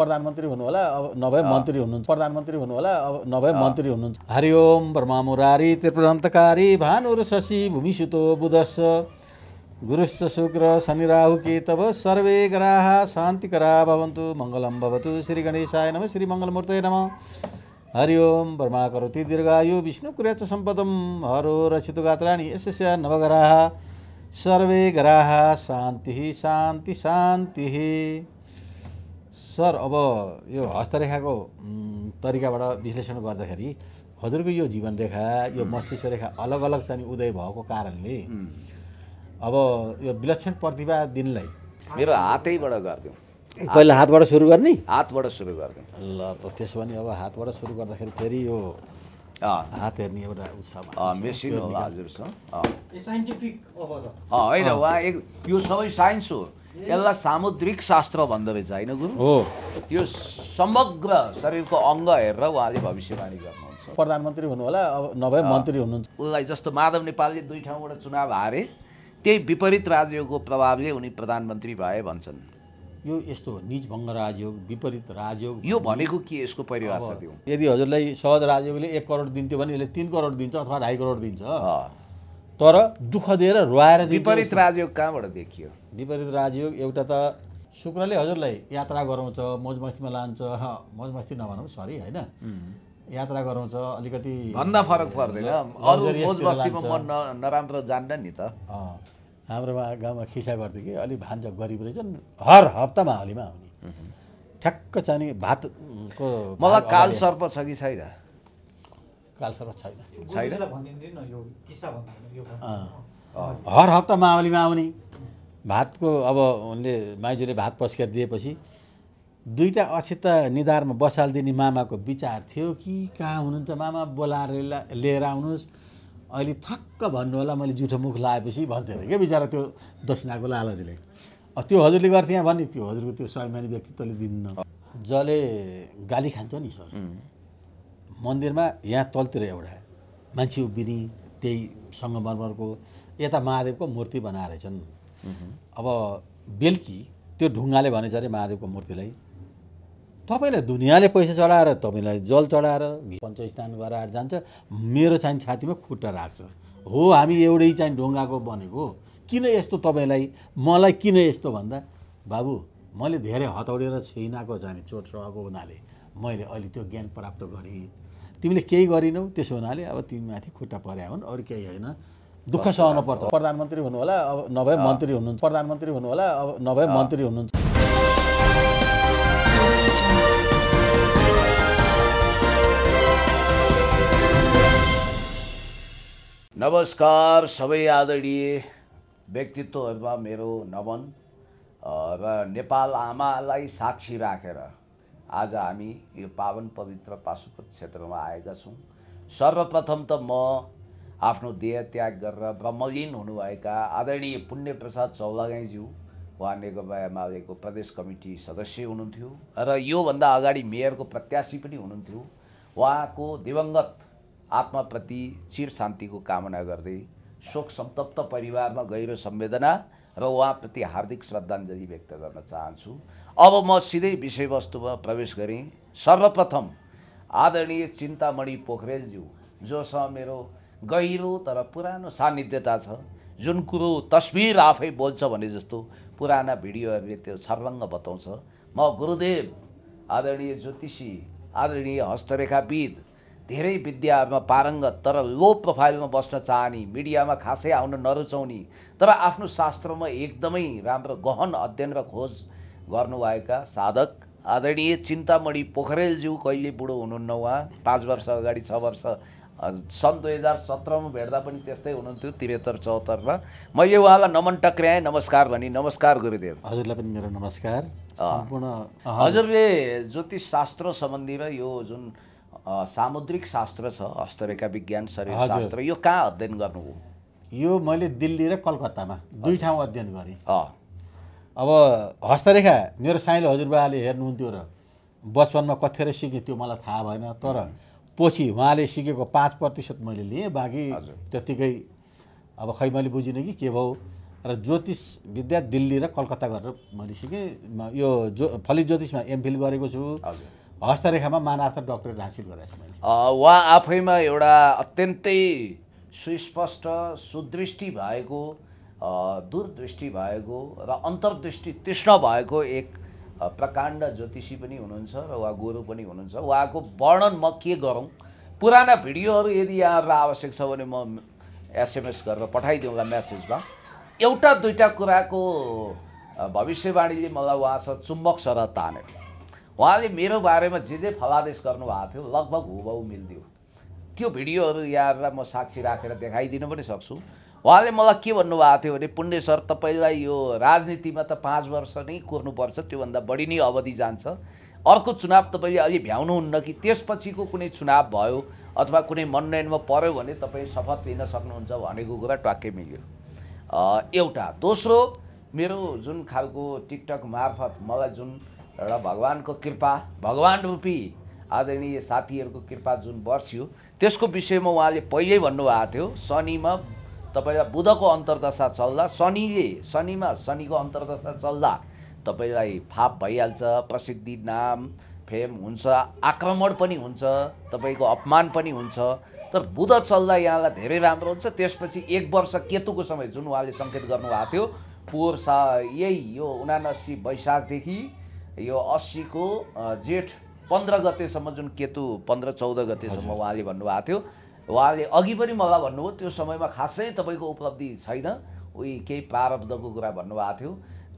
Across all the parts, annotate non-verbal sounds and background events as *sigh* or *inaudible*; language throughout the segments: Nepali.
प्रधानमन्त्री होला अब नभए मन्त्री हुनुहुन्छ प्रधानमन्त्री होला अब नभए मन्त्री हुनुहुन्छ हरिओम ब्रह्मा मुरारी त्रिपुरान्तकारी भानुर शशि भूमिसुतो बुधस गुरुश्च शुक्र शनि राहु केतव सर्वे ग्राह शान्तिकरा भवन्तु मङ्गलम भवतु श्री गणेशाय नम श्री मङ्गलमूर्तय नम हरिओम ब्रह्मा करोति दीर्घायु विष्णु कुर्याच सम्पदम हरो रचितु गात्राणि यस्य नवग्राह सर्वे ग्राह शान्ति शान्ति शान्ति सर अब यो हस्तरेखाको तरिकाबाट विश्लेषण गर्दाखेरि हजुरको यो जीवन रेखा यो मस्तिष्क रेखा अलग अलग चाहिँ उदय भएको कारणले अब यो विलक्षण प्रतिभा दिनलाई मेरो हातैबाट गरिदिउँ पहिला हातबाट सुरु गर्ने हातबाट सुरु गरिदिउँ ल त त्यसो भने अब हातबाट सुरु गर्दाखेरि फेरि यो हात हेर्ने एउटा मेसिन होइन उहाँ एक यो सबै साइन्स हो यसलाई सामुद्रिक शास्त्र भन्दो रहेछ होइन गुरु हो यो समग्र शरीरको अङ्ग हेरेर उहाँले भविष्यवाणी गर्नुहुन्छ प्रधानमन्त्री हुनु होला अब नभए मन्त्री हुनुहुन्छ उसलाई जस्तो माधव नेपालले दुई ठाउँबाट चुनाव हारे त्यही विपरीत राजयोगको प्रभावले उनी प्रधानमन्त्री भए भन्छन् यो यस्तो हो निजभङ्ग राजयोग विपरीत राजयोग यो भनेको के यसको परिभाषा यदि हजुरलाई सहज राजयोगले एक करोड दिन्थ्यो भने यसले तिन करोड दिन्छ अथवा ढाई करोड दिन्छ तर दुःख दिएर रुवाएर विपरीत राजयोग कहाँबाट देखियो विपरीत राजयोग एउटा त शुक्रले हजुरलाई यात्रा गराउँछ मौज मस्तीमा लान्छ मौज मस्ती नभनौँ सरी होइन यात्रा गराउँछ अलिकति भन्दा फरक पर्दैन नराम्रो जान्दैन नि त हाम्रोमा गाउँमा खिसा गर्थ्यो कि अलिक भान्जा गरिब रहेछन् हर हप्तामा होलीमा आउने ठ्याक्क चाहिने भातको मलाई काल सर्प छ कि छैन कालसर्प छैन छैन हर हप्ता मावलीमा आउने भातको अब उनले माइजूले भात पस्केर दिएपछि दुईवटा अक्षित निधारमा बसालिदिने मामाको विचार थियो कि कहाँ हुनुहुन्छ मामा बोलाएर लिएर आउनुहोस् अहिले थक्क भन्नु होला मैले जुठो मुख लगाएपछि भन्थ्यो अरे क्या बिचरा त्यो दक्षिणाको लालजीले त्यो हजुरले गर्थेँ यहाँ भन्ने त्यो हजुरको त्यो स्वाभिमानी व्यक्तित्वले दिन्न जसले गाली खान्छ नि सर मन्दिरमा यहाँ तलतिर एउटा मान्छे उभिने त्यही सङ्गमरमरको यता महादेवको मूर्ति बनाएर छन् अब बेलुकी त्यो ढुङ्गाले भनेछ अरे महादेवको मूर्तिलाई तपाईँलाई दुनियाँले पैसा चढाएर तपाईँलाई जल चढाएर पञ्च स्नान गराएर जान्छ मेरो चाहिँ छातीमा खुट्टा राख्छ हो हामी एउटै चाहिँ ढुङ्गाको बनेको किन यस्तो तपाईँलाई मलाई किन यस्तो भन्दा बाबु मैले धेरै हतौडेर छिनाको जाने चोट रहेको हुनाले मैले अहिले त्यो ज्ञान प्राप्त गरेँ तिमीले केही गरिनौ त्यसो हुनाले अब तिमी माथि खुट्टा परे हुन् अरू केही होइन दुःख सहनु पर्छ प्रधानमन्त्री हुनु होला अब नभए मन्त्री हुनुहुन्छ प्रधानमन्त्री हुनु होला अब नभए मन्त्री हुनुहुन्छ नमस्कार सबै आदरणीय व्यक्तित्वहरूमा मेरो नमन र नेपाल आमालाई साक्षी राखेर आज हामी यो पावन पवित्र पाशुपत क्षेत्रमा आएका छौँ सर्वप्रथम त म आफ्नो देह त्याग गरेर ब्रह्मलीन हुनुभएका आदरणीय प्रसाद चौलागाईज्यू उहाँ नेकपा एमालेको प्रदेश कमिटी सदस्य हुनुहुन्थ्यो र योभन्दा अगाडि मेयरको प्रत्याशी पनि हुनुहुन्थ्यो उहाँको दिवङ्गत आत्माप्रति चिर शान्तिको कामना गर्दै शोक सन्तप्त परिवारमा गहिरो संवेदना र उहाँप्रति हार्दिक श्रद्धाञ्जली व्यक्त गर्न चाहन्छु अब म सिधै विषयवस्तुमा प्रवेश गरेँ सर्वप्रथम आदरणीय चिन्तामणि पोखरेलज्यू जोसँग मेरो गहिरो तर पुरानो सान्निध्यता छ जुन कुरो तस्बिर आफै बोल्छ भने जस्तो पुराना भिडियोहरूले त्यो छर्लङ्ग बताउँछ म गुरुदेव आदरणीय ज्योतिषी आदरणीय हस्तरेखाविद धेरै विद्याहरूमा पारङ्गत तर लो प्रोफाइलमा बस्न चाहने मिडियामा खासै आउन नरुचाउने तर आफ्नो शास्त्रमा एकदमै राम्रो गहन अध्ययन र खोज गर्नुभएका साधक आदरणीय चिन्तामणि पोखरेलज्यू कहिले बुढो हुनुहुन्न उहाँ पाँच वर्ष अगाडि छ वर्ष सन् दुई हजार सत्रमा भेट्दा पनि त्यस्तै हुनुहुन्थ्यो त्रिहत्तर चौहत्तरमा मैले उहाँलाई नमन टक्र्याएँ नमस्कार भनी नमस्कार गुरुदेव हजुरलाई पनि मेरो नमस्कार हजुरले ज्योतिष शास्त्र र यो जुन सामुद्रिक शास्त्र छ हस्तरेखा विज्ञान शरीर शास्त्र यो कहाँ अध्ययन गर्नुभयो यो मैले दिल्ली र कलकत्तामा दुई ठाउँ अध्ययन गरेँ अब हस्तरेखा मेरो साइलो हजुरबाले हेर्नुहुन्थ्यो र बचपनमा कथेर सिकेँ त्यो मलाई थाहा भएन तर पछि उहाँले सिकेको पाँच प्रतिशत मैले लिएँ बाँकी त्यत्तिकै अब खै मैले बुझिनँ कि के भयो र ज्योतिष विद्या दिल्ली र कलकत्ता गरेर मैले सिकेँ यो जो फलित ज्योतिषमा एमफिल गरेको छु हस्तरेखामा मानार्थ डक्टरेट हासिल गरेको छु मैले उहाँ आफैमा एउटा अत्यन्तै सुस्पष्ट सुदृष्टि भएको दूरदृष्टि भएको र अन्तर्दृष्टि तृष्ण भएको एक प्रकाण्ड ज्योतिषी पनि हुनुहुन्छ र उहाँ गुरु पनि हुनुहुन्छ उहाँको वर्णन म के गरौँ पुराना भिडियोहरू यदि यहाँहरूलाई आवश्यक छ भने म एसएमएस गरेर पठाइदिउँला म्यासेजमा एउटा दुईवटा कुराको भविष्यवाणीले मलाई उहाँसँग चुम्बक छ र तान्यो उहाँले मेरो बारेमा जे जे फलादेश गर्नुभएको थियो लगभग हुबहु मिल्दियो त्यो भिडियोहरू यहाँहरूलाई म साक्षी राखेर देखाइदिनु पनि सक्छु उहाँले मलाई के भन्नुभएको थियो भने पुण्य सर तपाईँलाई यो राजनीतिमा त पाँच वर्ष नै कुर्नुपर्छ त्योभन्दा बढी नै अवधि जान्छ अर्को चुनाव तपाईँले अलि भ्याउनुहुन्न कि त्यसपछिको कुनै चुनाव भयो अथवा कुनै मनोनयनमा पऱ्यो भने तपाईँ शपथ लिन सक्नुहुन्छ भनेको कुरा ट्वाक्कै मिल्यो एउटा दोस्रो मेरो जुन खालको टिकटक मार्फत मलाई जुन एउटा भगवान्को कृपा भगवान् रूपी आदरणीय साथीहरूको कृपा जुन बर्स्यो त्यसको विषयमा उहाँले पहिल्यै भन्नुभएको थियो शनिमा तपाईँलाई बुधको अन्तर्दशा चल्दा शनिले शनिमा शनिको अन्तर्दशा चल्दा तपाईँलाई फाप भइहाल्छ प्रसिद्धि नाम फेम हुन्छ आक्रमण पनि हुन्छ तपाईँको अपमान पनि हुन्छ तर बुध चल्दा यहाँलाई धेरै राम्रो हुन्छ त्यसपछि एक वर्ष केतुको समय जुन उहाँले सङ्केत गर्नुभएको थियो पोहोर सा यही यो उनासी वैशाखदेखि यो अस्सीको जेठ पन्ध्र गतेसम्म जुन केतु पन्ध्र चौध गतेसम्म उहाँले भन्नुभएको थियो उहाँले अघि पनि मलाई भन्नुभयो त्यो समयमा खासै तपाईँको उपलब्धि छैन उही केही प्रारब्धको कुरा भन्नुभएको थियो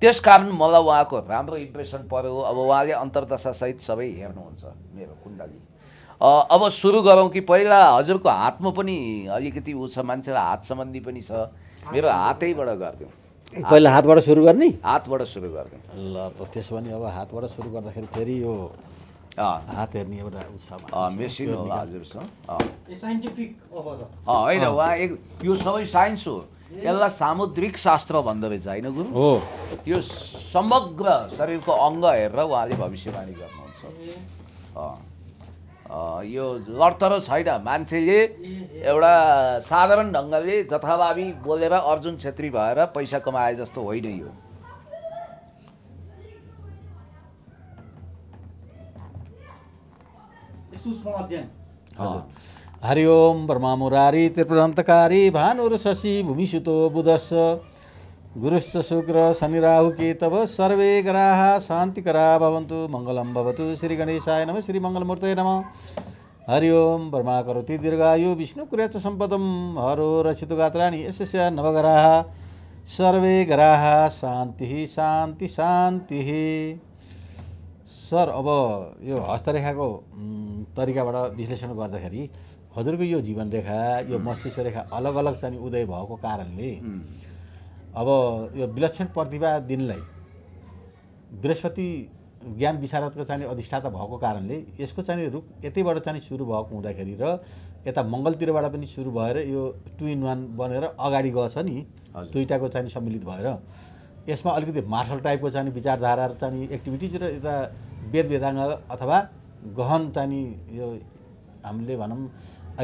त्यस कारण मलाई उहाँको राम्रो इम्प्रेसन पऱ्यो अब उहाँले अन्तर्दशासहित सबै हेर्नुहुन्छ मेरो कुण्डली अब सुरु गरौँ कि पहिला हजुरको हातमा पनि अलिकति ऊ छ मान्छेलाई हात सम्बन्धी पनि छ मेरो हातैबाट गरिदिउँ पहिला हातबाट सुरु गर्ने हातबाट सुरु गरिदिउँ ल त त्यसो भने अब हातबाट सुरु गर्दाखेरि फेरि यो हात हेर्ने एउटा होइन वा एक यो सबै साइन्स हो यसलाई सामुद्रिक शास्त्र भन्दो रहेछ होइन गुरु हो यो समग्र शरीरको अङ्ग हेरेर उहाँले भविष्यवाणी गर्नुहुन्छ यो लडतरो छैन मान्छेले एउटा साधारण ढङ्गले जथाभावी बोलेर अर्जुन छेत्री भएर पैसा कमाए जस्तो होइन यो सूक्ष्म अध्ययन हरि हरिओम ब्रह्मा मुरारी त्रिपुरान्तकारी भानुर शशि भूमिसुतो बुधस् गुरुश्च शुक्र राहु केतव सर्वे ग्राह शान्तिकरा भवन्तु मङ्गलम भवतु श्री गणेशाय नम श्री नमः नम हरिओम ब्रह्मा करोति दीर्घायु च सम्पदम हरो रचितु गात्राणि यस्य नवग्राह सर्वे ग्राह शान्ति शान्ति शान्ति सर अब यो हस्तरेखाको तरिकाबाट विश्लेषण गर्दाखेरि हजुरको यो जीवन रेखा यो मस्तिष्क रेखा अलग अलग चाहिँ उदय भएको कारणले अब यो विलक्षण प्रतिभा दिनलाई बृहस्पति ज्ञान विशारदको चाहिँ अधिष्ठाता भएको कारणले यसको चाहिँ रुख यतैबाट चाहिँ सुरु भएको हुँदाखेरि र यता मङ्गलतिरबाट पनि सुरु भएर यो टु इन वान बनेर अगाडि गएछ नि दुइटाको चाहिँ सम्मिलित भएर यसमा अलिकति मार्सल टाइपको चाहिँ विचारधारा र चाहिँ एक्टिभिटिज र यता वेद वेदाङ्ग अथवा गहन चाहिँ यो हामीले भनौँ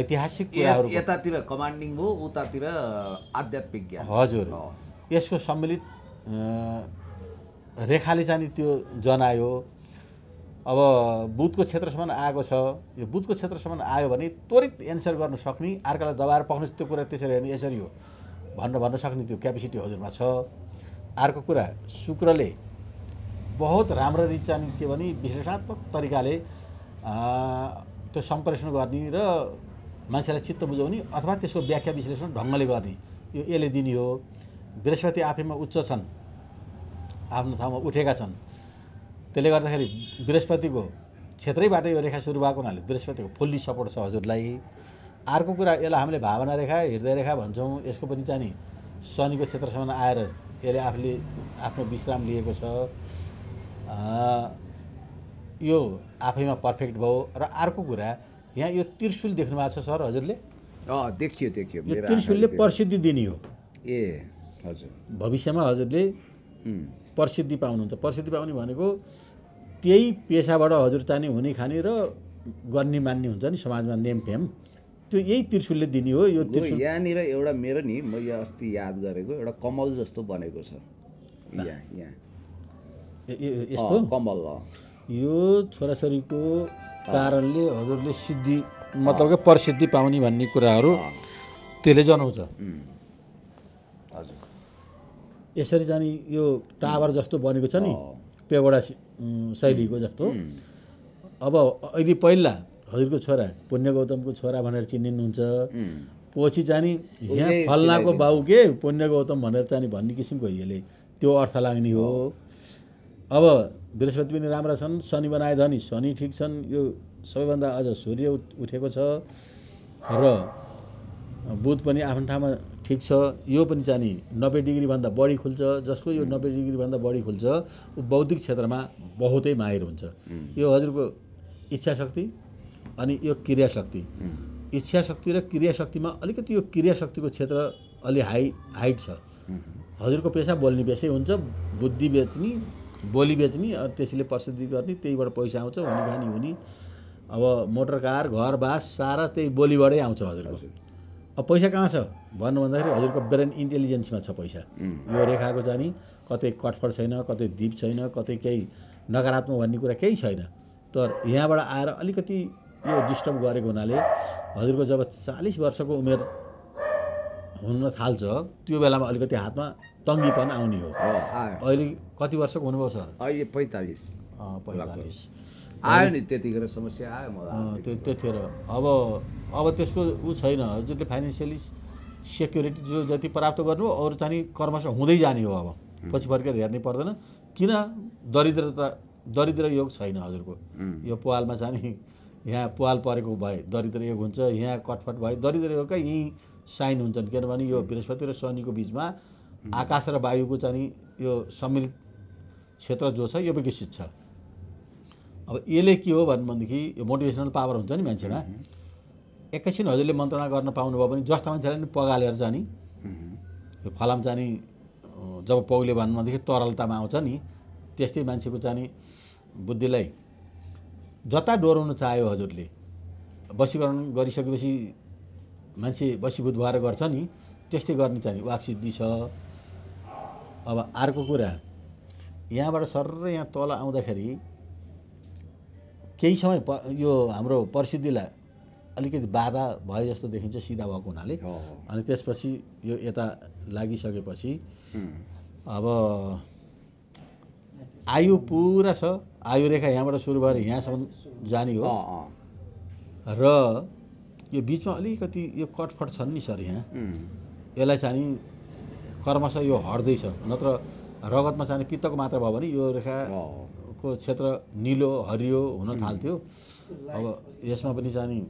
ऐतिहासिक कुराहरू यतातिर कमान्डिङ हो उतातिर आध्यात्मिक ज्ञान हजुर यसको सम्मिलित रेखाले चाहिँ त्यो जनायो अब बुधको क्षेत्रसम्म आएको छ यो बुधको क्षेत्रसम्म आयो भने त्वरित एन्सर गर्न सक्ने अर्कालाई दबाएर पक्नु त्यो कुरा त्यसरी होइन यसरी हो भन्न भन्न सक्ने त्यो क्यापेसिटी हजुरमा छ अर्को कुरा शुक्रले बहुत राम्ररी चाहिँ के भने विश्लेषणात्मक तरिकाले त्यो सम्प्रेषण गर्ने र मान्छेलाई चित्त बुझाउने अथवा त्यसको व्याख्या विश्लेषण ढङ्गले गर्ने यो यसले दिने हो बृहस्पति आफैमा उच्च छन् आफ्नो ठाउँमा उठेका छन् त्यसले गर्दाखेरि बृहस्पतिको क्षेत्रैबाट यो रेखा सुरु भएको हुनाले बृहस्पतिको फुल्ली सपोर्ट छ हजुरलाई अर्को कुरा यसलाई हामीले भावना रेखा हृदय रेखा भन्छौँ यसको पनि चाहिँ शनिको क्षेत्रसम्म आएर यसले आफूले आफ्नो विश्राम लिएको छ यो आफैमा पर्फेक्ट भयो र अर्को कुरा यहाँ यो त्रिशुल देख्नु भएको छ सर हजुरले देखियो देखियो यो त्रिशुलले प्रसिद्धि दिने हो ए हजुर भविष्यमा हजुरले प्रसिद्धि पाउनुहुन्छ प्रसिद्धि पाउने भनेको त्यही पेसाबाट हजुर चाहिने हुने खाने र गर्ने मान्ने हुन्छ नि समाजमा नेम फेम त्यो यही त्रिशुलले दिने हो यो त्रिशुल यहाँनिर एउटा मेरो नि मैले अस्ति याद गरेको एउटा कमल जस्तो बनेको छ यहाँ यहाँ यस्तो कम्बल यो छोराछोरीको कारणले हजुरले सिद्धि मतलब के प्रसिद्धि पाउने भन्ने कुराहरू त्यसले जनाउँछ यसरी जाने यो टावर जस्तो बनेको छ नि पेवडा शैलीको जस्तो अब अहिले पहिला हजुरको छोरा पुण्य गौतमको छोरा भनेर चिनिनुहुन्छ पछि चाहिँ यहाँ फल्नाको बाउ के पुण्य गौतम भनेर चाहिँ भन्ने किसिमको यसले त्यो अर्थ लाग्ने हो अब बृहस्पति पनि राम्रा छन् शनि बनाए धनी शनि ठिक छन् यो सबैभन्दा अझ सूर्य उठेको छ र बुध पनि आफ्नो ठाउँमा ठिक छ यो पनि चाहिँ नब्बे डिग्रीभन्दा बढी खुल्छ जसको यो नब्बे डिग्रीभन्दा बढी खुल्छ ऊ बौद्धिक क्षेत्रमा बहुतै माहिर हुन्छ यो हजुरको इच्छा शक्ति अनि यो क्रिया शक्ति इच्छा शक्ति र क्रिया शक्तिमा अलिकति यो क्रिया शक्तिको क्षेत्र अलि हाई हाइट छ हजुरको पेसा बोल्ने पेसै हुन्छ बुद्धि बेच्ने बोली बेच्ने अनि त्यसैले प्रसिद्धि गर्ने त्यहीबाट पैसा आउँछ हुने खानी हुने अब मोटर कार घर बास सारा त्यही बोलीबाटै आउँछ हजुरको अब पैसा कहाँ छ भन्नु भन्दाखेरि हजुरको ब्रेन इन्टेलिजेन्समा छ पैसा यो रेखाको जाने कतै कठफड छैन कतै दिप छैन कतै केही नकारात्मक भन्ने कुरा केही छैन तर यहाँबाट आएर अलिकति यो डिस्टर्ब गरेको हुनाले हजुरको जब चालिस वर्षको उमेर हुन थाल्छ त्यो बेलामा अलिकति हातमा तङ्गी पनि आउने हो अहिले कति वर्षको हुनुभयो सर अहिले पैँतालिस पैँतालिस आयो नि त्यतिखेर समस्या आयो मलाई त्यतिखेर अब अब त्यसको ऊ छैन जसले फाइनेन्सियली सेक्युरिटी जो जति प्राप्त गर्नु अरू चाहिँ कर्मश हुँदै जाने हो अब पछि फर्केर हेर्नै पर्दैन किन दरिद्रता दरिद्र योग छैन हजुरको यो पालमा चाहिँ यहाँ पाल परेको भए दरिद्र योग हुन्छ यहाँ कटफट भए दरिद्र योगका यहीँ साइन हुन्छन् किनभने यो बृहस्पति र शनिको बिचमा आकाश र वायुको चाहिँ यो सम्मिलित क्षेत्र जो छ यो विकसित छ अब यसले के हो भनेदेखि यो मोटिभेसनल पावर हुन्छ नि मान्छेमा एकैछिन हजुरले मन्त्रणा गर्न पाउनुभयो भने जस्ता मान्छेलाई नि पगालेर जाने यो फलाम जाने जब पौले भनेदेखि तरलतामा आउँछ नि त्यस्तै मान्छेको जाने बुद्धिलाई जता डोराउनु चाह्यो हजुरले वशीकरण गरिसकेपछि मान्छे बसीभूत भएर गर्छ नि त्यस्तै गर्ने चाहिँ वाक्सिद्धि छ अब अर्को कुरा यहाँबाट सर यहाँ तल आउँदाखेरि केही समय प यो हाम्रो परिस्थितिलाई अलिकति बाधा भए जस्तो देखिन्छ सिधा भएको हुनाले अनि त्यसपछि यो यता लागिसकेपछि अब आयु पुरा छ आयुरेखा यहाँबाट सुरु भएर यहाँसम्म जाने हो र यो बिचमा अलिकति यो कटफट छन् नि सर यहाँ यसलाई चाहिँ कर्मश यो हट्दैछ नत्र रगतमा चाहिँ पित्तको मात्रा भयो भने यो रेखाको क्षेत्र निलो हरियो हुन थाल्थ्यो अब यसमा पनि चाहिँ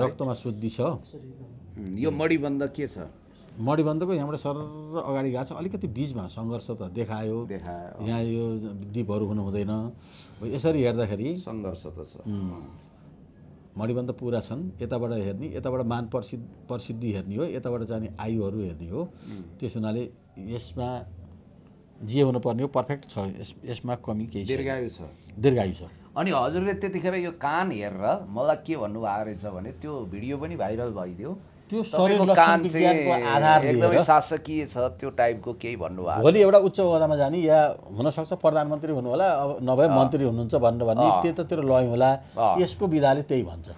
रक्तमा शुद्धि छ यो मणिबन्ध के छ मणिबन्धको यहाँबाट सर अगाडि गएको छ अलिकति बिचमा सङ्घर्ष त देखायो यहाँ यो दिपहरू हुनु हुँदैन यसरी हेर्दाखेरि सङ्घर्ष त छ मणिबन्ध पुरा छन् यताबाट हेर्ने यताबाट मान प्रसिद्ध प्रसिद्धि हेर्ने हो यताबाट जाने आयुहरू हेर्ने हो त्यस हुनाले यसमा जे हुनुपर्ने हो पर्फेक्ट छ यस यसमा कमी केही दीर्घायु छ दीर्घायु छ अनि हजुरले त्यतिखेर यो कान हेरेर मलाई के भन्नुभएको रहेछ भने त्यो भिडियो पनि भाइरल भइदियो त्यो शरीर एकदमै शासकीय छ त्यो टाइपको केही भन्नुभयो भोलि एउटा उच्च ओहदामा जाने या हुनसक्छ प्रधानमन्त्री हुनु होला अब नभए मन्त्री हुनुहुन्छ भनेर त त्यतातिर लय होला यसको विधाले त्यही भन्छ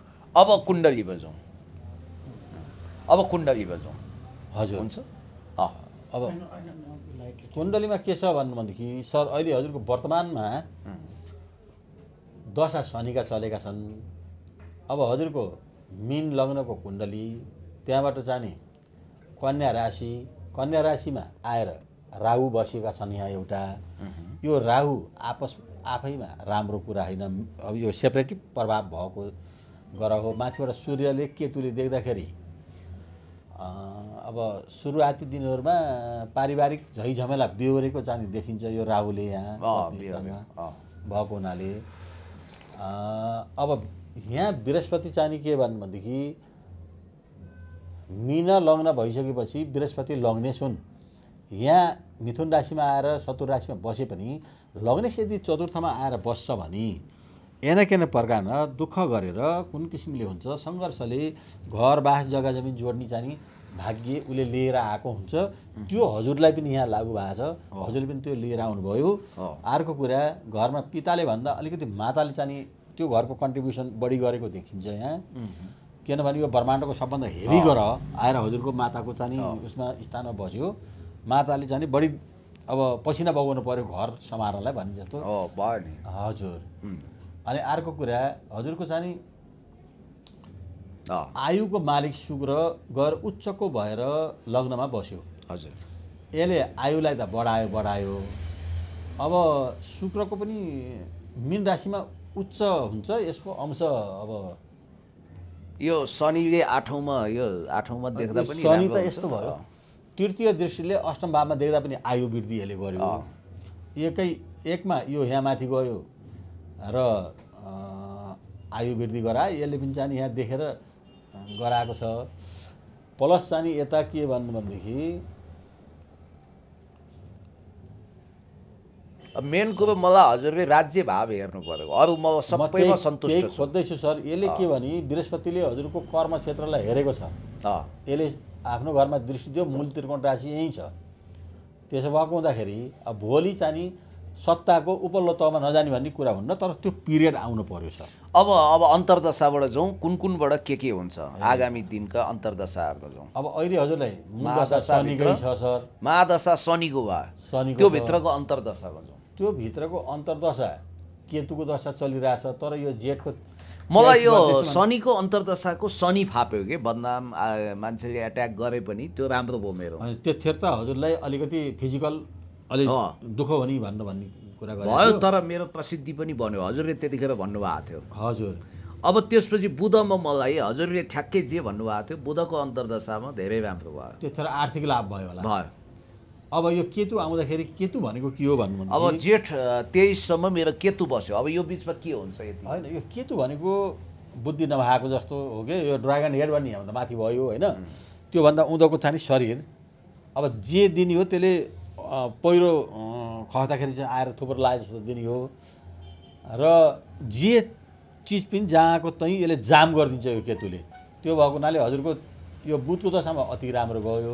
अब कुण्डली बजाउँ अब कुण्डली बजाउँ हजुर हुन्छ अब कुण्डलीमा के छ भन्नुभनेदेखि सर अहिले हजुरको वर्तमानमा दशा शनिका चलेका छन् अब हजुरको मिन लग्नको कुण्डली त्यहाँबाट जाने कन्या राशि कन्या राशिमा आएर राहु बसेका छन् यहाँ एउटा यो राहु आपस आफैमा राम्रो कुरा होइन अब यो सेपरेटिभ प्रभाव भएको ग्रह हो माथिबाट सूर्यले केतुले देख्दाखेरि अब सुरुवाती दिनहरूमा पारिवारिक झैझमेला बेहोरेको जाने देखिन्छ यो राहुले यहाँ भएको हुनाले अब यहाँ बृहस्पति चाहिँ के भन्नु भनेदेखि मिन लग्न भइसकेपछि बृहस्पति लग्नेश हुन् यहाँ मिथुन राशिमा आएर शत्रु राशिमा बसे पनि लग्नेश यदि चतुर्थमा आएर बस्छ भने एनकेन प्रकारमा दुःख गरेर कुन किसिमले हुन्छ सङ्घर्षले घर बास जग्गा जमिन जोड्ने चाहिँ भाग्य उसले लिएर आएको हुन्छ त्यो हजुरलाई पनि यहाँ लागु भएको छ हजुरले पनि त्यो लिएर आउनुभयो अर्को कुरा घरमा पिताले भन्दा अलिकति माताले चाहिँ त्यो घरको कन्ट्रिब्युसन बढी गरेको देखिन्छ यहाँ किनभने यो ब्रह्माण्डको सबभन्दा हेभी ग्रह आएर हजुरको माताको चाहिँ उसमा स्थानमा बस्यो माताले चाहिँ बढी अब पसिना बगाउनु पऱ्यो घर समारोहलाई भन्ने जस्तो हजुर अनि अर्को कुरा हजुरको चाहिँ आयुको मालिक शुक्र गर उच्चको भएर लग्नमा बस्यो हजुर यसले आयुलाई त बढायो बढायो अब शुक्रको पनि मीन राशिमा उच्च हुन्छ यसको अंश अब यो शनिले आठौँमा यो आठौँमा देख्दा पनि शनि त यस्तो भयो तृतीय दृष्टिले अष्टम भावमा देख्दा पनि आयु वृद्धि यसले गर्यो एकै एकमा यो यहाँ माथि गयो र आयु वृद्धि गरायो यसले पनि चाहिँ यहाँ देखेर गराएको छ प्लस चाहिँ यता के भन्नु भनेदेखि मेन कुरो मलाई हजुरले राज्य भाव हेर्नु पऱ्यो अरू म सबैमा सन्तुष्ट सोध्दैछु सर यसले के भने बृहस्पतिले हजुरको कर्म क्षेत्रलाई हेरेको छ यसले आफ्नो घरमा दृष्टि दियो मूल त्रिकोण राशि यहीँ छ त्यसो भएको हुँदाखेरि अब भोलि चाहिँ सत्ताको उपल्लो तहमा नजाने भन्ने कुरा हुन्न तर त्यो पिरियड आउनु पर्यो सर अब अब अन्तर्दशाबाट जाउँ कुन कुनबाट के के हुन्छ आगामी दिनका अन्तर्दशाहरूमा जाउँ अब अहिले हजुरलाई महादशा शनिकै छ सर महादशा शनिको भयो शनि त्योभित्रको अन्तर्दशामा जाउँ त्यो भित्रको अन्तर्दशा केतुको दशा चलिरहेछ तर यो जेठको मलाई यो शनिको अन्तर्दशाको शनि फाप्यो कि बदनाम मान्छेले एट्याक गरे पनि त्यो राम्रो भयो मेरो त्यो त हजुरलाई अलिकति फिजिकल अलिक दुःख भने भन्नु भन्ने कुरा भयो तर मेरो प्रसिद्धि पनि बन्यो हजुरले त्यतिखेर भन्नुभएको थियो हजुर अब त्यसपछि बुधमा मलाई हजुरले ठ्याक्कै जे भन्नुभएको थियो बुधको अन्तर्दशामा धेरै राम्रो भयो त्यो आर्थिक लाभ भयो होला भयो अब यो केतु आउँदाखेरि केतु भनेको के हो भन्नु अब जेठ तेइससम्म मेरो केतु बस्यो अब यो बिचमा के हुन्छ यति होइन यो केतु भनेको बुद्धि नभएको जस्तो हो कि यो ड्रागन हेड भन्ने हाम्रो माथि भयो होइन त्योभन्दा उँधोको छ नि शरीर अब जे दिने हो त्यसले पहिरो खस्दाखेरि चाहिँ आएर थुप्रो लाए जस्तो दिने हो र जे चिज पनि जहाँको तहीँ यसले जाम गरिदिन्छ यो केतुले त्यो भएको हुनाले हजुरको यो बुधको दशामा अति राम्रो गयो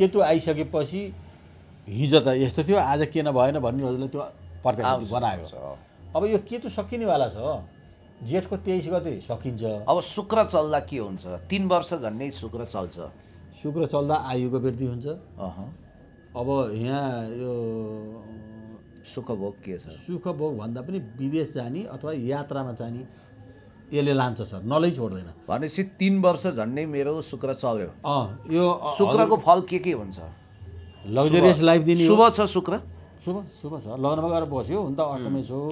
केतु आइसकेपछि हिजो त यस्तो थियो आज किन भएन भन्ने हजुरले त्यो प्रकार बनायो अब यो केतु सकिनेवाला छ जेठको तेइस गते सकिन्छ अब शुक्र चल्दा के हुन्छ तिन वर्ष झन्डै शुक्र चल्छ शुक्र चल्दा आयुको वृद्धि हुन्छ अब यहाँ यो सुखभोग के छ सुखभोग भन्दा पनि विदेश जाने अथवा यात्रामा जाने यसले लान्छ सर नलै छोड्दैन भनेपछि तिन वर्ष झन्डै मेरो शुक्र चल्यो अँ यो शुक्रको फल के के हुन्छ लग्जरियस लाइफ दिने शुभ छ शुक्र शुभ शुभ छ लग्नमा गएर बस्यो हुन त अष्टमेश हो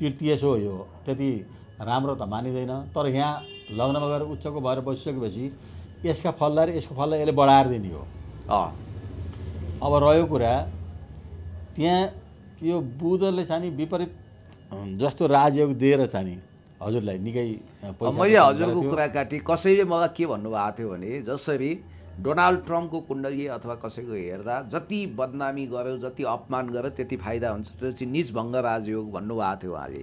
तृतीयेश हो यो त्यति राम्रो त मानिँदैन तर यहाँ लग्नमा गएर उच्चको भएर बसिसकेपछि यसका फललाई यसको फललाई यसले बढाएर दिने हो अब रह्यो कुरा त्यहाँ यो बुधले चाहिँ विपरीत जस्तो राजयोग दिएर चाहिँ हजुरलाई निकै मैले हजुरको कुरा काटेँ कसैले मलाई के भन्नुभएको थियो भने जसरी डोनाल्ड ट्रम्पको कुण्डली अथवा कसैको हेर्दा जति बदनामी गर्यो जति अपमान गर्यो त्यति फाइदा हुन्छ त्यो चाहिँ निजभङ्ग राजयोग भन्नुभएको थियो उहाँले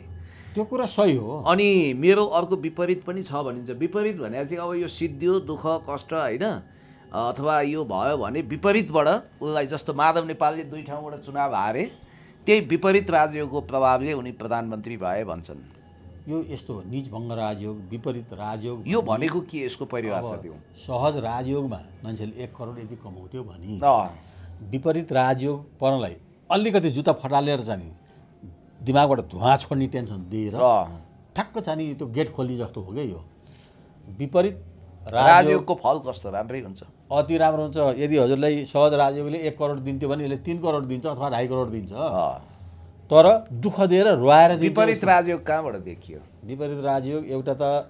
त्यो कुरा सही हो अनि मेरो अर्को विपरीत पनि छ भनिन्छ विपरीत भने चाहिँ अब यो सिद्धियो दुःख कष्ट होइन अथवा यो भयो भने विपरीतबाट उसलाई जस्तो माधव नेपालले दुई ठाउँबाट चुनाव हारे त्यही विपरीत राजयोगको प्रभावले उनी प्रधानमन्त्री भए भन्छन् यो यस्तो हो निजभङ्ग राजयोग विपरीत राजयोग यो भनेको के यसको परिभाषा दिउँ सहज राजयोगमा मान्छेले एक करोड यदि कमाउँथ्यो भने विपरीत राजयोग पर्नलाई अलिकति जुत्ता फटालेर जाने दिमागबाट धुवाँ छोड्ने टेन्सन दिएर ठ्याक्क नि त्यो गेट खोल्ने जस्तो हो क्या यो विपरीत राजयोगको फल कस्तो राम्रै हुन्छ अति राम्रो हुन्छ यदि हजुरलाई सहज राजयोगले एक करोड दिन्थ्यो भने यसले तिन करोड दिन्छ अथवा ढाई करोड दिन्छ तर दुःख दिएर रुवाएर विपरीत राजयोग कहाँबाट देखियो विपरीत राजयोग एउटा त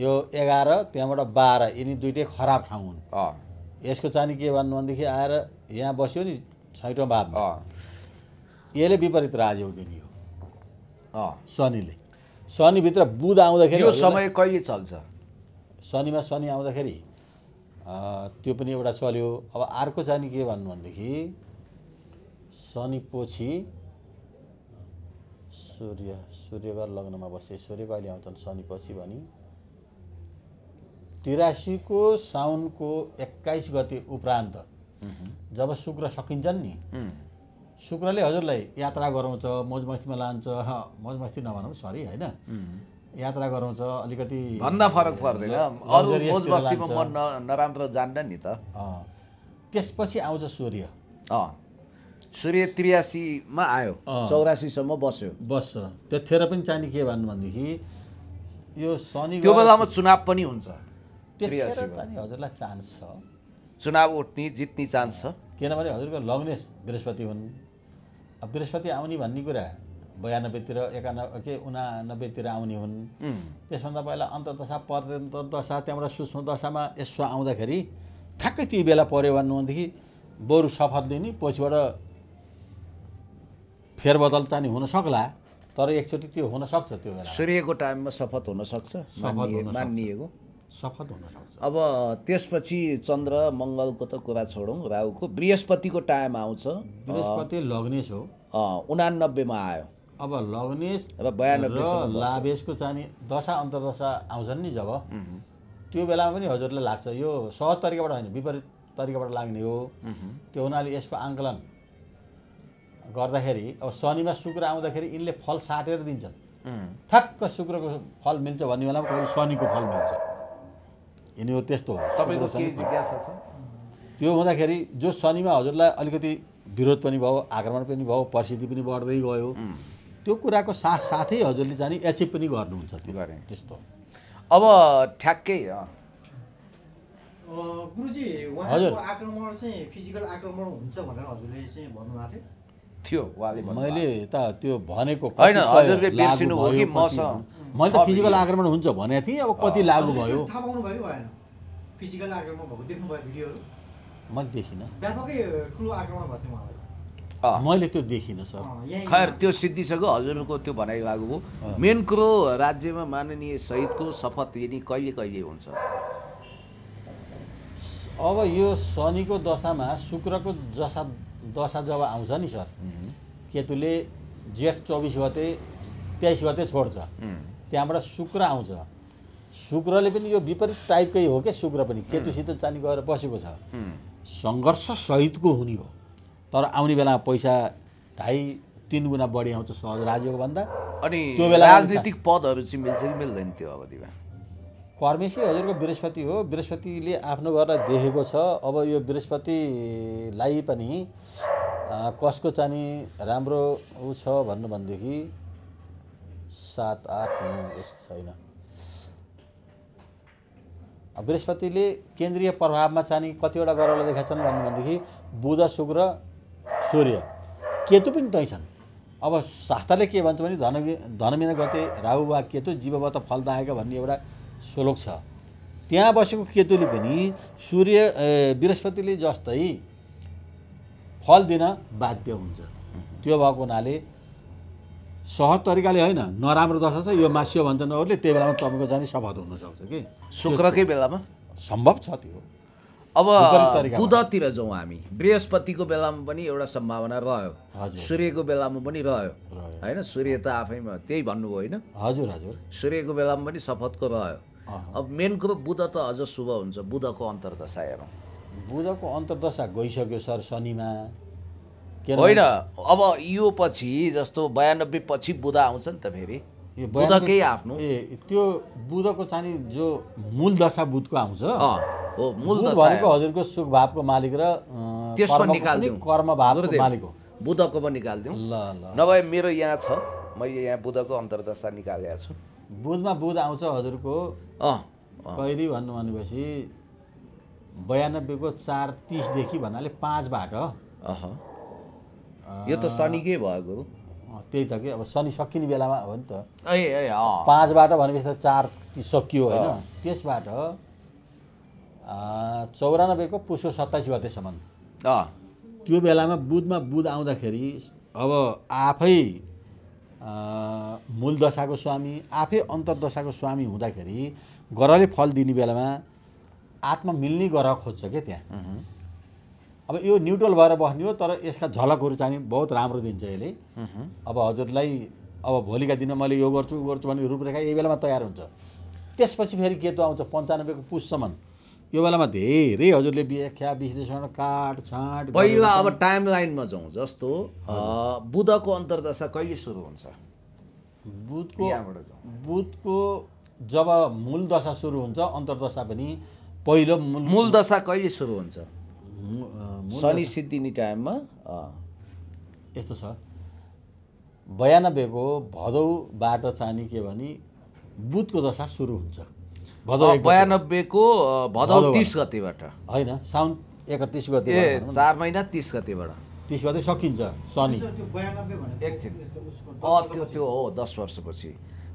यो एघार त्यहाँबाट बाह्र यिनी दुइटै खराब ठाउँ हुन् यसको चाहिँ के भन्नु भनेदेखि आएर यहाँ बस्यो नि छैटौँ भावमा यसले विपरीत राजयोग दिने हो शनिले शनिभित्र बुध आउँदाखेरि यो समय कहिले चल्छ शनिमा शनि आउँदाखेरि त्यो पनि एउटा चल्यो अब अर्को चाहिँ के भन्नु भनेदेखि शनि सूर्य घर लग्नमा बसे सूर्य कहिले आउँछन् शनिपछि भने तिरासीको साउनको एक्काइस गते उपरान्त जब शुक्र सकिन्छन् नि शुक्रले हजुरलाई यात्रा गराउँछ मौज मस्तीमा लान्छ *laughs* मौज मस्ती नभनौँ सरी होइन यात्रा गराउँछ अलिकति भन्दा फरक पर्दैन नराम्रो जान्न नि त त्यसपछि आउँछ सूर्य सूर्य त्रियासीमा आयो चौरासीसम्म बस्यो बस्छ त्यतिखेर पनि चाहिने के भन्नु भनेदेखि यो शनि त्यो बेलामा चुनाव पनि हुन्छ हजुरलाई चान्स छ चुनाव उठ्ने जित्ने चान्स छ किनभने हजुरको लग्नेश बृहस्पति हुन् अब बृहस्पति आउने भन्ने कुरा बयानब्बेतिर एकानब्बे के उनानब्बेतिर आउने हुन् त्यसभन्दा पहिला अन्तर्दशा परन्तर दशा त्यहाँबाट सूक्ष्म दशामा यसो आउँदाखेरि ठ्याक्कै त्यो बेला पऱ्यो भन्नु भनेदेखि बरु सफल लिने पछिबाट फेरबदल चाहिँ हुन सक्ला तर एकचोटि त्यो हुन सक्छ त्यो बेला सूर्यको टाइममा शपथ सक्छ मानिएको सफल सक्छ अब त्यसपछि चन्द्र मङ्गलको त कुरा छोडौँ राहुको बृहस्पतिको टाइम आउँछ बृहस्पति लग्नेश हो उनानब्बेमा आयो अब लग्नेश अब र लाभेशको चाहिँ दशा अन्तर्दशा आउँछन् नि जब त्यो बेलामा पनि हजुरलाई लाग्छ यो सहज तरिकाबाट होइन विपरीत तरिकाबाट लाग्ने हो त्यो हुनाले यसको आङ्कलन गर्दाखेरि अब शनिमा शुक्र आउँदाखेरि यिनले फल साटेर दिन्छन् ठ्याक्क शुक्रको फल मिल्छ भन्ने बेलामा कहिले शनिको फल मिल्छ यिनीहरू त्यस्तो हो तपाईँको त्यो हुँदाखेरि जो शनिमा हजुरलाई अलिकति विरोध पनि भयो आक्रमण पनि भयो परिस्थिति पनि बढ्दै गयो त्यो कुराको साथ साथै हजुरले जाने एचिभ पनि गर्नुहुन्छ त्यो त्यस्तो अब ठ्याक्कै गुरुजी आक्रमण चाहिँ फिजिकल आक्रमण हुन्छ भनेर हजुरले चाहिँ भन्नुभएको थियो थियो उहाँले मैले त त्यो भनेको होइन हजुरले बिर्सिनु हो कि मसँग मैले त फिजिकल आक्रमण हुन्छ भनेको थिएँ अब कति लागु भयो थाहा पाउनु भयो भएन फिजिकल आक्रमण भएको देख्नु भयो भिडियोहरू मैले देखिनँ व्यापकै ठुलो आक्रमण भएको थियो उहाँलाई मैले त्यो देखिनँ सर खैर त्यो सिद्धिसक्यो हजुरको त्यो भनाइ लागु हो मेन कुरो राज्यमा माननीय शहीदको शपथ यदि कहिले कहिले हुन्छ अब यो शनिको दशामा शुक्रको दशा दशा जब आउँछ नि सर केतुले जेठ चौबिस गते तेइस गते छोड्छ त्यहाँबाट शुक्र आउँछ शुक्रले पनि यो विपरीत टाइपकै हो क्या शुक्र पनि केतुसित चाहिँ गएर बसेको छ सङ्घर्ष सहितको हुने हो तर आउने बेलामा पैसा ढाई तिन गुणा बढी आउँछ सहज राज्यको भन्दा अनि त्यो बेला राजनीतिक पदहरू चाहिँ मिल्छ कि मिल्दैन त्यो अवधिमा कर्मेशी हजुरको बृहस्पति हो बृहस्पतिले आफ्नो घरलाई देखेको छ अब यो बृहस्पतिलाई पनि कसको चाहिँ राम्रो ऊ छ भन्नु भनेदेखि सात आठ यस्तो छैन बृहस्पतिले केन्द्रीय प्रभावमा चाहिँ कतिवटा ग्रहलाई देखाएको छन् भन्नु भनेदेखि बुध शुक्र सूर्य केतु पनि त्यही छन् अब शास्त्रले के भन्छ भने धन धनमिन गते राहु वा केतु जीववत फलदायक भन्ने एउटा श्लोक छ त्यहाँ बसेको केतुले पनि सूर्य बृहस्पतिले जस्तै फल दिन बाध्य हुन्छ त्यो भएको हुनाले सहज तरिकाले होइन नराम्रो दशा छ यो मासियो भन्छन् अरूले त्यही बेलामा तपाईँको जाने सफल हुनसक्छ कि शुक्रकै बेलामा सम्भव छ त्यो अब बुधतिर जाउँ हामी बृहस्पतिको बेलामा पनि एउटा सम्भावना रह्यो सूर्यको बेलामा पनि रह्यो होइन सूर्य त आफैमा त्यही भन्नुभयो होइन हजुर हजुर सूर्यको बेलामा पनि शपथको रह्यो अब मेन कुरो बुध त अझ शुभ हुन्छ बुधको अन्तर्दशा हेरौँ बुधको अन्तर्दशा गइसक्यो सर शनिमा होइन अब यो पछि जस्तो बयानब्बे पछि बुध आउँछ नि त फेरि बुधकै आफ्नो ए त्यो बुधको चाहिँ जो मूल दशा बुधको आउँछ हो मूल भनेको हजुरको सुख भावको मालिक र त्यसमा निकालिदिउँ कर्म भावको मालिक हो बुधको पनि निकालिदिउँ ल ल नभए मेरो यहाँ छ मैले यहाँ बुधको अन्तर्दशा निकालेको छु बुधमा बुध आउँछ हजुरको कहिले भन्नु भनेपछि बयानब्बेको चार तिसदेखि भन्नाले पाँचबाट यो त शनिकै भएको त्यही त के अब शनि सकिने बेलामा हो नि त ए पाँचबाट भनेपछि त चार सकियो होइन त्यसबाट चौरानब्बेको पुसको सत्ताइस गतेसम्म त्यो बेलामा बुधमा बुध आउँदाखेरि अब आफै मूल दशाको स्वामी आफै अन्तर्दशाको स्वामी हुँदाखेरि ग्रहले फल दिने बेलामा आत्मा मिल्ने ग्रह खोज्छ क्या त्यहाँ अब यो न्युट्रल भएर बस्ने हो तर यसका झलकहरू चाहिँ बहुत राम्रो दिन्छ यसले अब हजुरलाई अब भोलिका दिनमा मैले यो गर्छु ऊ गर्छु भने रूपरेखा यही बेलामा तयार हुन्छ त्यसपछि फेरि केतु आउँछ पन्चानब्बेको पुससम्म यो बेलामा धेरै हजुरले व्याख्या विश्लेषण काट छाट पहिला अब टाइम लाइनमा जाउँ जस्तो बुधको अन्तर्दशा कहिले सुरु हुन्छ बुधको बुधको जब मूल दशा सुरु हुन्छ अन्तर्दशा पनि पहिलो मूल मूल दशा कहिले सुरु हुन्छ शनि सिद्धिने टाइममा यस्तो छ बयानब्बेको भदौबाट चाहिँ के भने बुधको दशा सुरु हुन्छ भदौ बयानब्बेको भदौ तिस गतेबाट होइन साउन एकतिस गते ए चार महिना तिस गतेबाट तिस गते सकिन्छ शनि एकछिन त्यो त्यो हो दस वर्षपछि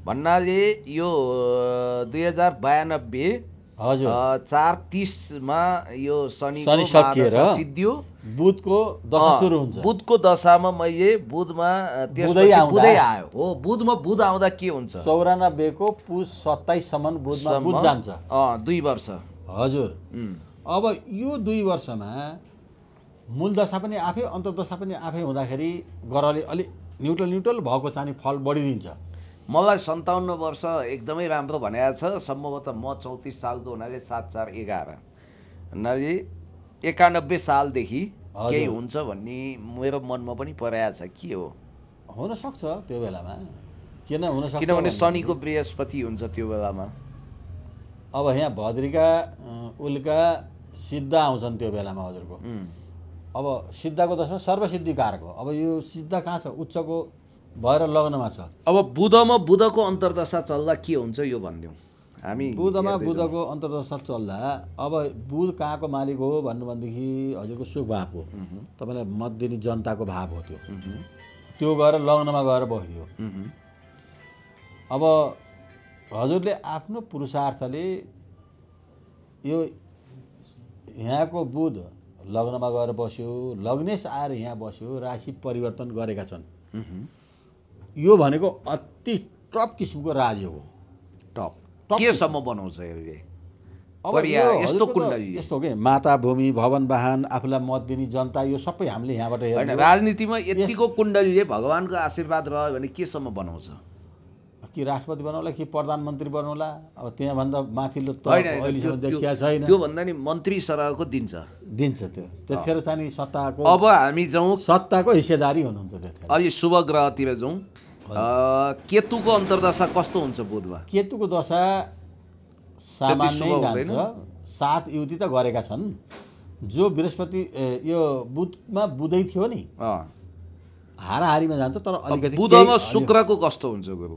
भन्नाले यो दुई हजार बयानब्बे हजुर चार तिसमा यो शनि सिद्धियो बुधको दशा सुरु हुन्छ बुधको दशामा मैले बुधमा बुधै आयो हो बुधमा बुध आउँदा के हुन्छ चौरानब्बेको पुस सत्ताइससम्म बुधमा बुध जान्छ दुई वर्ष हजुर अब यो दुई वर्षमा मूल दशा पनि आफै अन्तर्दशा पनि आफै हुँदाखेरि ग्रहले अलिक न्युट्रल न्युट्रल भएको चाहिँ फल बढिदिन्छ मलाई सन्ताउन्न वर्ष एकदमै राम्रो भनेको छ सम्भवतः म चौतिस सालको हुनाले सात चार एघार हुनाले एकानब्बे सालदेखि केही हुन्छ भन्ने मेरो मनमा पनि पर्या छ के हो हुनसक्छ त्यो बेलामा किन हुनसक्छ किनभने शनिको बृहस्पति हुन्छ त्यो बेलामा अब यहाँ भद्रिका उल्का सिद्ध आउँछन् त्यो बेलामा हजुरको अब सिद्धको दशमा सर्वसिद्धिकारक हो अब यो सिद्ध कहाँ छ उच्चको भएर लग्नमा छ अब बुधमा बुधको अन्तर्दशा चल्दा के हुन्छ यो भनिदिउँ हामी बुधमा बुधको अन्तर्दशा चल्दा अब बुध कहाँको मालिक हो भन्नु भन्नुभनेदेखि हजुरको सुख भाव हो तपाईँलाई मत जनताको भाव हो त्यो त्यो गएर लग्नमा गएर बस्यो अब हजुरले आफ्नो पुरुषार्थले यो यहाँको बुध लग्नमा गएर बस्यो लग्नेश आएर यहाँ बस्यो राशि परिवर्तन गरेका छन् यो भनेको अति टप किसिमको राज्य हो टप केसम्म बनाउँछ यस्तो यस्तो के माता भूमि भवन वाहन आफूलाई मत दिने जनता यो सबै हामीले यहाँबाट होइन राजनीतिमा यतिको कुण्डलीले भगवान्को आशीर्वाद रह्यो भने केसम्म बनाउँछ कि राष्ट्रपति बनाउला कि प्रधानमन्त्री बनाउला अब त्यहाँभन्दा माथिल्लो छैन त्योभन्दा नि मन्त्री सभाको दिन्छ दिन्छ त्यो त्यतिखेर चाहिँ सत्ताको अब हामी जाउँ सत्ताको हिस्सेदारी हुनुहुन्छ त्यो अलि शुभ ग्रहतिर जाउँ केतुको अन्तर्दशा कस्तो हुन्छ बुधमा केतुको दशा सामान्य जान्छ सात युति त गरेका छन् जो बृहस्पति यो बुधमा बुधै थियो नि हाराहारीमा जान्छ तर अलिकति बुधमा शुक्रको कस्तो हुन्छ गुरु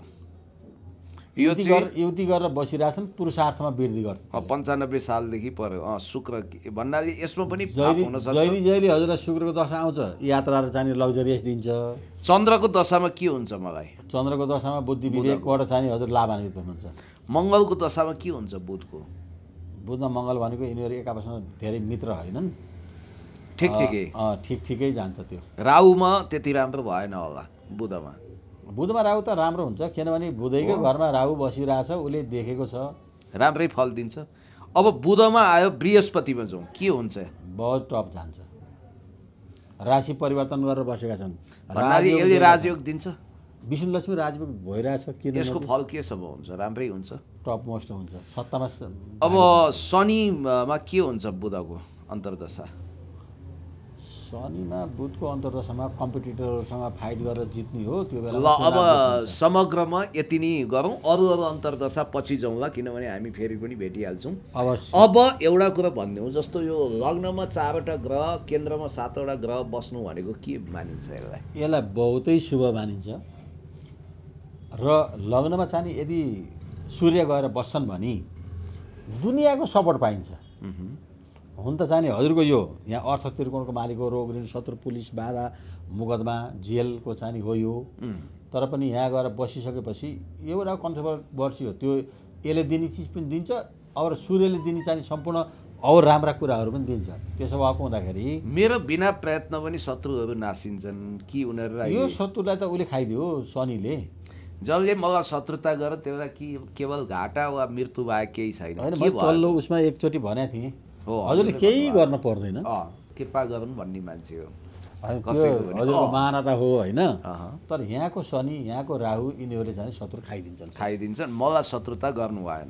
यो चाहिँ गरेर बसिरहेछन् पुरुषार्थमा वृद्धि गर्छ पन्चानब्बे सालदेखि पर्यो शुक्र भन्नाले यसमा पनि जहिले जहिले हजुर शुक्रको दशा आउँछ यात्राहरू जाने लग्जरियस दिन्छ चन्द्रको दशामा के हुन्छ मलाई चन्द्रको दशामा बुद्धि विवेकबाट चाहिँ हजुर लाभान्वित हुनुहुन्छ मङ्गलको दशामा के हुन्छ बुधको बुधमा मङ्गल भनेको यिनीहरू एक आपसमा धेरै मित्र होइनन् ठिक ठिकै ठिक ठिकै जान्छ त्यो राहुमा त्यति राम्रो भएन होला बुधमा बुधमा राहु त राम्रो हुन्छ किनभने बुधैकै घरमा राहु बसिरहेछ उसले देखेको छ राम्रै फल दिन्छ अब बुधमा आयो बृहस्पतिमा जाउँ के हुन्छ बहुत टप जान्छ राशि परिवर्तन गरेर बसेका छन् राजयोग दिन्छ विष्णुलक्ष्मी राजयोग भइरहेछ किन यसको फल के सब हुन्छ राम्रै हुन्छ टप मोस्ट हुन्छ सत्तामा अब शनिमा के हुन्छ बुधको अन्तर्दशा शनिमा बुधको अन्तर्दशामा कम्पिटिटरहरूसँग फाइट गरेर जित्ने हो त्यो बेला ल अब समग्रमा यति नै गरौँ अरू अरू अन्तर्दशा पछि जाउँला किनभने हामी फेरि पनि भेटिहाल्छौँ अवश्य अब एउटा कुरा भनिदिउँ जस्तो यो लग्नमा चारवटा ग्रह केन्द्रमा सातवटा ग्रह बस्नु भनेको के मानिन्छ यसलाई यसलाई बहुतै शुभ मानिन्छ र लग्नमा चाहिँ यदि सूर्य गएर बस्छन् भने दुनियाँको सपोर्ट पाइन्छ हुन त जाने हजुरको यो यहाँ अर्थ त्रिकोणको मालिक हो रोग ऋण शत्रु पुलिस बाधा मुकदमा जेलको चाहिँ हो यो तर पनि यहाँ गएर बसिसकेपछि एउटा कन्ट्रोभर्सी हो त्यो यसले दिने चिज पनि दिन्छ अरू सूर्यले दिने चाहिँ सम्पूर्ण अरू राम्रा कुराहरू पनि दिन्छ त्यसो भएको हुँदाखेरि मेरो बिना प्रयत्न पनि शत्रुहरू नासिन्छन् कि उनीहरूलाई यो शत्रुलाई त उसले खाइदियो शनिले जसले मलाई शत्रुता गर त्यसलाई कि केवल घाटा वा मृत्यु भए केही छैन तल्लो उसमा एकचोटि भनेको थिएँ हो हजुरले केही गर्न पर्दैन कृपा गरौँ भन्ने मान्छे हो हजुरको त हो होइन तर यहाँको शनि यहाँको राहु यिनीहरूले चाहिँ शत्रु खाइदिन्छन् खाइदिन्छन् मलाई शत्रुता गर्नु भएन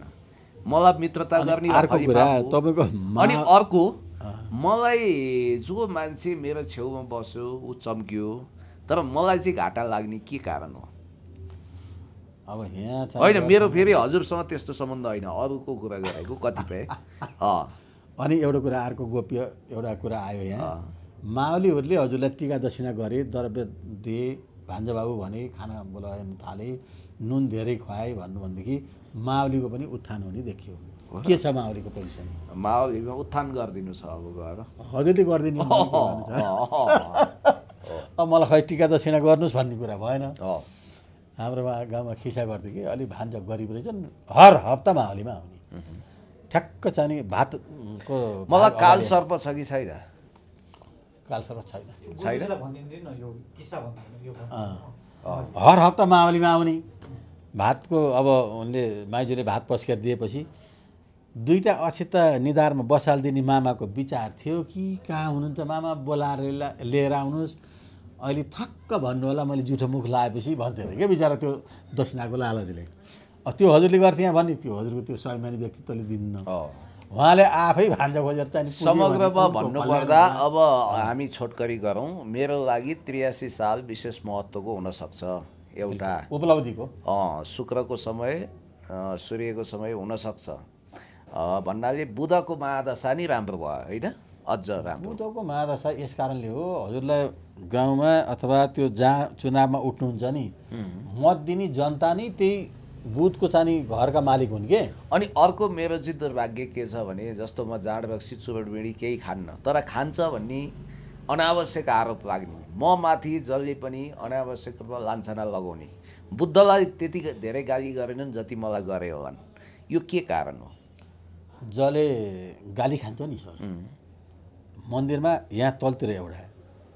मलाई मित्रता गर्ने अर्को कुरा तपाईँको अनि अर्को मलाई जो मान्छे मेरो छेउमा बस्यो ऊ चम्कियो तर मलाई चाहिँ घाटा लाग्ने के कारण हो अब यहाँ होइन मेरो फेरि हजुरसँग त्यस्तो सम्बन्ध होइन अरूको कुरा गरेको कतिपय *laughs* अनि एउटा कुरा अर्को गोप्य एउटा कुरा आयो यहाँ माओलीहरूले हजुरलाई टिका दक्षिणा गरे द्रव्य दिए भान्जा बाबु भने खाना बोलाउनु थाले नुन धेरै खुवाए भन्नु भनेदेखि माओलीको पनि उत्थान हुने देखियो के छ माओलीको पोजिसन माओलीको उत्थान गरिदिनु छ अब गएर हजुरले गरिदिनु अब मलाई खै टिका दक्षिणा गर्नुहोस् भन्ने कुरा भएन हाम्रोमा गाउँमा खिसा गर्थ्यो कि अलिक भान्जा गरिब रहेछन् हर हप्ता माओलीमा आउने ठ्याक्क चाहिँ भातको मलाई काल सर्प छ कि छैन काल सर्प छैन छैन हर हप्ता मावलीमा आउने भातको अब उनले माइजूले भात पस्केर दिएपछि दुईवटा अक्षित निधारमा बसालिदिने मामाको विचार थियो कि कहाँ हुनुहुन्छ मामा बोलाएर लिएर आउनुहोस् अहिले थक्क भन्नु होला मैले जुठो मुख लाएपछि भन्थ्यो अरे क्या बिचरा त्यो दक्षिणाको लालजीले त्यो हजुरले गर्थ्यो यहाँ भने त्यो हजुरको त्यो स्वाभिमानी व्यक्तित्वले दिन्न उहाँले आफै भान्जा खोजेर चाहिँ समग्रमा भन्नुपर्दा अब हामी छोटकरी गरौँ मेरो लागि त्रियासी साल विशेष महत्त्वको हुनसक्छ एउटा उपलब्धिको शुक्रको समय सूर्यको समय हुनसक्छ भन्नाले बुधको महादशा नै राम्रो भयो होइन अझ राम्रो बुधको महादशा यस कारणले हो हजुरलाई गाउँमा अथवा त्यो जहाँ चुनावमा उठ्नुहुन्छ नि मत दिने जनता नै त्यही बुधको चाहिँ घरका मालिक हुन् कि अनि अर्को मेरो चाहिँ दुर्भाग्य के छ भने जस्तो म जाँड रक्सी चुरबिडी केही खान्न तर खान्छ भन्ने अनावश्यक आरोप लाग्ने म माथि जसले पनि अनावश्यक रूपमा लान्छना लगाउने बुद्धलाई त्यति धेरै गाली गरेनन् जति मलाई गरे होलान् यो के कारण हो जसले गाली खान्छ नि सर मन्दिरमा यहाँ तलतिर एउटा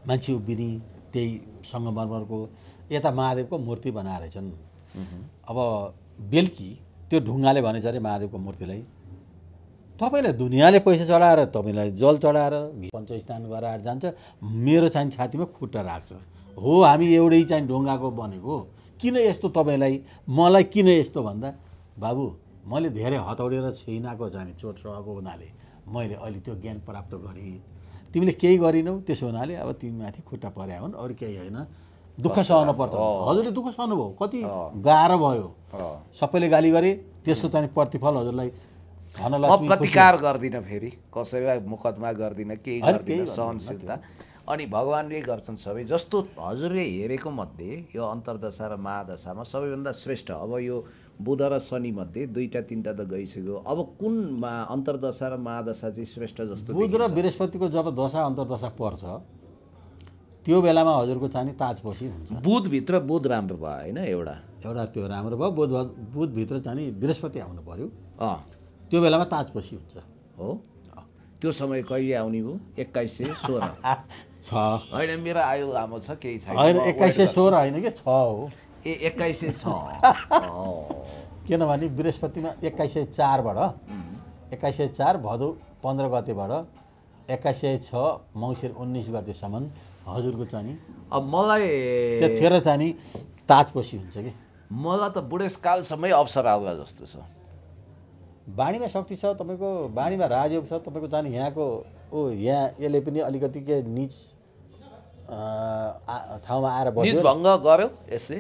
मान्छे उभिने त्यही सङ्गमरमरको यता महादेवको मूर्ति बनाएर छन् अब बेलुकी त्यो ढुङ्गाले भनेछ अरे महादेवको मूर्तिलाई तपाईँलाई दुनियाँले पैसा चढाएर तपाईँलाई जल चढाएर पञ्चस्नान गराएर जान्छ मेरो चाहिँ छातीमा खुट्टा राख्छ हो हामी एउटै चाहिँ ढुङ्गाको बनेको किन यस्तो तपाईँलाई मलाई किन यस्तो भन्दा बाबु मैले धेरै हतौडेर छिनाको जाने चोट रहेको हुनाले मैले अहिले त्यो ज्ञान प्राप्त गरेँ तिमीले केही गरिनौ त्यसो हुनाले अब तिमी माथि खुट्टा पर्या हुन् अरू केही होइन दुःख सहन पर्छ हजुरले दुःख सहनु भयो कति गाह्रो भयो सबैले गाली गरे त्यसको चाहिँ प्रतिफल हजुरलाई प्रतिकार गर्दिनँ फेरि कसैलाई मुकदमा गर्दिनँ केही गर्दिनँ सहनशीलता अनि भगवान्ले गर्छन् सबै जस्तो हजुरले हेरेको मध्ये यो अन्तर्दशा र महादशामा सबैभन्दा श्रेष्ठ अब यो बुध र शनिमध्ये दुईवटा तिनवटा त गइसक्यो अब कुन मा अन्तर्दशा र महादशा चाहिँ श्रेष्ठ जस्तो बुध र बृहस्पतिको जब दशा अन्तर्दशा पर्छ त्यो बेलामा हजुरको चाहिँ ताजपोसी हुन्छ बुधभित्र बुध राम्रो भयो होइन एउटा एउटा त्यो राम्रो भयो बुध बुधभित्र चाहिँ बृहस्पति आउनु पऱ्यो अँ त्यो बेलामा ताजपोसी हुन्छ हो त्यो समय कहिले आउने हो एक्काइस सय सोह्र *laughs* छ होइन मेरो आयु लामो छ केही छैन होइन एक्काइस सय सोह्र होइन कि छ हो ए एक्काइस सय छ *laughs* किनभने बृहस्पतिमा एक्काइस सय चारबाट एक्काइस सय चार भदौ पन्ध्र गतेबाट एक्काइस सय छ मङ्सिर उन्नाइस गतेसम्म हजुरको चाहिँ अब मलाई तेरो चानी ताजपोसी हुन्छ कि मलाई त बुढेसकालसम्मै अवसर आउला जस्तो छ बाणीमा शक्ति छ तपाईँको बाणीमा राजयोग छ तपाईँको चाहिँ यहाँको ओ यहाँ यसले पनि अलिकति के निच ठाउँमा आएर भङ्ग गर्यो यसले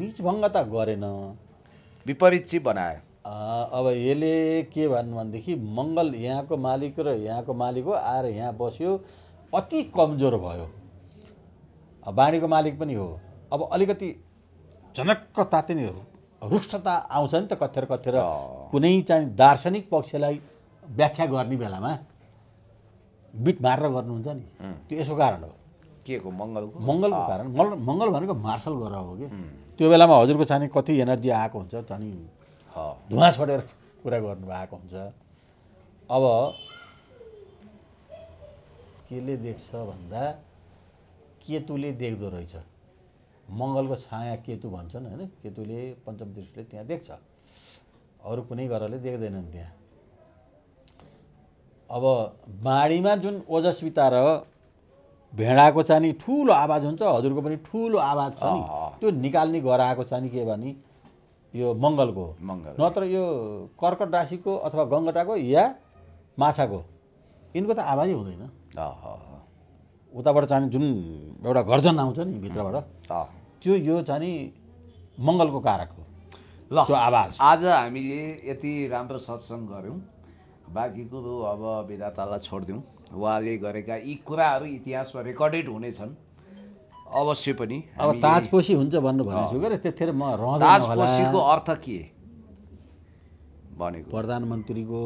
निजभङ्ग त गरेन विपरीत चाहिँ बनायो अब यसले के भन्नु भनेदेखि मङ्गल यहाँको मालिक र यहाँको मालिक हो आएर यहाँ बस्यो अति कमजोर भयो बाणीको मालिक पनि हो अब अलिकति झनक्क तातिने रुष्टता आउँछ नि त कथेर कथेर कुनै चाहिँ दार्शनिक पक्षलाई व्याख्या गर्ने बेलामा बिट मारेर गर्नुहुन्छ नि त्यो यसको कारण हो के को मङ्गलको मङ्गलको कारण मङ्गल मङ्गल भनेको मार्सल गरेर हो कि त्यो बेलामा हजुरको चाहिँ कति एनर्जी आएको हुन्छ चाहिँ धुवा छोडेर कुरा गर्नु आएको हुन्छ अब केले देख्छ भन्दा केतुले देख्दो रहेछ मङ्गलको छाया केतु भन्छन् होइन केतुले पञ्चम दृष्टिले त्यहाँ देख्छ अरू कुनै ग्रहले देख्दैनन् त्यहाँ अब बाढीमा जुन ओजस्विता र भेडाको चाहिँ ठुलो आवाज हुन्छ हजुरको पनि ठुलो आवाज छ नि त्यो निकाल्ने गराएको चाहिँ के भने यो मङ्गलको मङ्गल नत्र यो कर्कट राशिको अथवा गङ्गटाको या माछाको यिनको त आवाजै हुँदैन उताबाट चाहिँ जुन एउटा गर्जन आउँछ नि भित्रबाट त्यो यो चाहिँ नि मङ्गलको कारक हो ल त्यो आवाज आज हामीले यति राम्रो सत्सङ्ग गऱ्यौँ बाँकी कुरो अब विधातालाई छोडिदिउँ उहाँले गरेका यी कुराहरू इतिहासमा रेकर्डेड हुनेछन् अवश्य पनि अब ताजपोसी हुन्छ भन्नु भनेको छु त्यतिखेर म ताजपोसीको अर्थ के भनेको प्रधानमन्त्रीको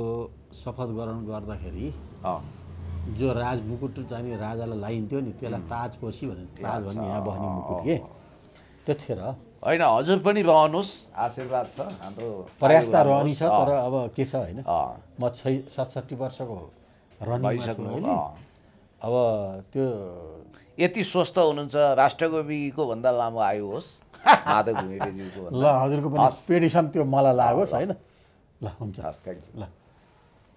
शपथ ग्रहण गर्दाखेरि जो राज मुकुट चाहिँ राजालाई लाइन्थ्यो नि त्यसलाई ताजपोसी भनेर ताज भन्ने यहाँ बस्ने मुकुट के त्यो थियो र होइन हजुर पनि रहनुहोस् आशीर्वाद छ हाम्रो प्रयास त रहने छ तर अब के छ होइन म छै सतसट्ठी वर्षको भइसक्नु अब त्यो यति स्वस्थ हुनुहुन्छ राष्ट्रकविको भन्दा लामो आयु होस् *laughs* माधव घुमेको ल हजुरको पनि पेडिसन त्यो मलाई लागोस् होइन ल हुन्छ हस् थ्याङ्क यू ल